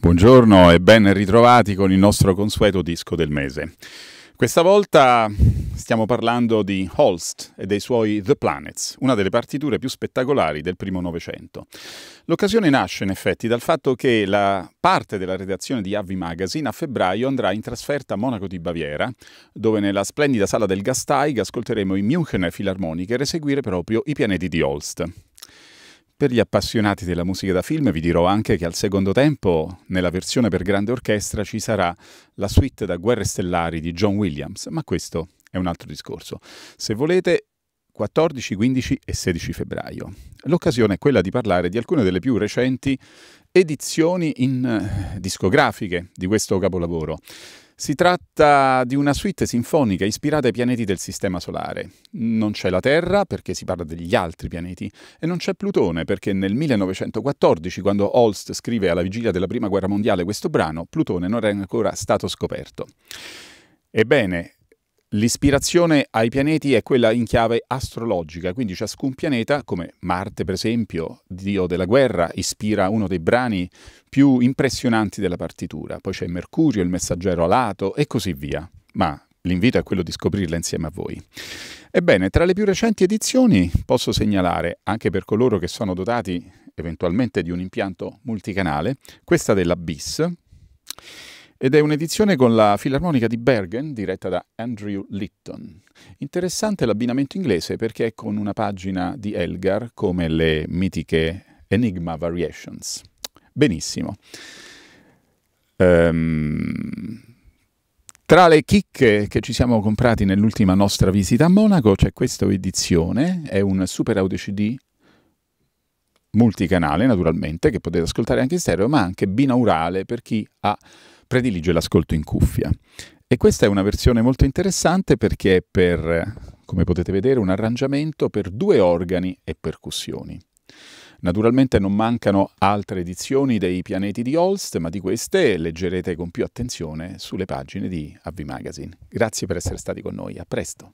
Buongiorno e ben ritrovati con il nostro consueto disco del mese. Questa volta stiamo parlando di Holst e dei suoi The Planets, una delle partiture più spettacolari del primo Novecento. L'occasione nasce in effetti dal fatto che la parte della redazione di Avi Magazine a febbraio andrà in trasferta a Monaco di Baviera, dove nella splendida sala del Gasteig ascolteremo i Münchener Filarmoniker eseguire proprio i pianeti di Holst. Per gli appassionati della musica da film vi dirò anche che al secondo tempo, nella versione per grande orchestra, ci sarà la suite da Guerre Stellari di John Williams, ma questo è un altro discorso. Se volete, 14, 15 e 16 febbraio. L'occasione è quella di parlare di alcune delle più recenti edizioni in eh, discografiche di questo capolavoro. Si tratta di una suite sinfonica ispirata ai pianeti del Sistema Solare. Non c'è la Terra perché si parla degli altri pianeti e non c'è Plutone perché nel 1914, quando Holst scrive alla vigilia della Prima Guerra Mondiale questo brano, Plutone non era ancora stato scoperto. Ebbene, L'ispirazione ai pianeti è quella in chiave astrologica, quindi ciascun pianeta, come Marte per esempio, dio della guerra, ispira uno dei brani più impressionanti della partitura. Poi c'è Mercurio, il messaggero alato e così via. Ma l'invito è quello di scoprirla insieme a voi. Ebbene, tra le più recenti edizioni posso segnalare, anche per coloro che sono dotati eventualmente di un impianto multicanale, questa della BIS ed è un'edizione con la Filarmonica di Bergen diretta da Andrew Litton. Interessante l'abbinamento inglese perché è con una pagina di Elgar come le mitiche Enigma Variations. Benissimo. Um, tra le chicche che ci siamo comprati nell'ultima nostra visita a Monaco c'è questa edizione, è un super audio CD multicanale naturalmente, che potete ascoltare anche in stereo, ma anche binaurale per chi ha, predilige l'ascolto in cuffia. E questa è una versione molto interessante perché è per, come potete vedere, un arrangiamento per due organi e percussioni. Naturalmente non mancano altre edizioni dei pianeti di Holst, ma di queste leggerete con più attenzione sulle pagine di AV Magazine. Grazie per essere stati con noi, a presto!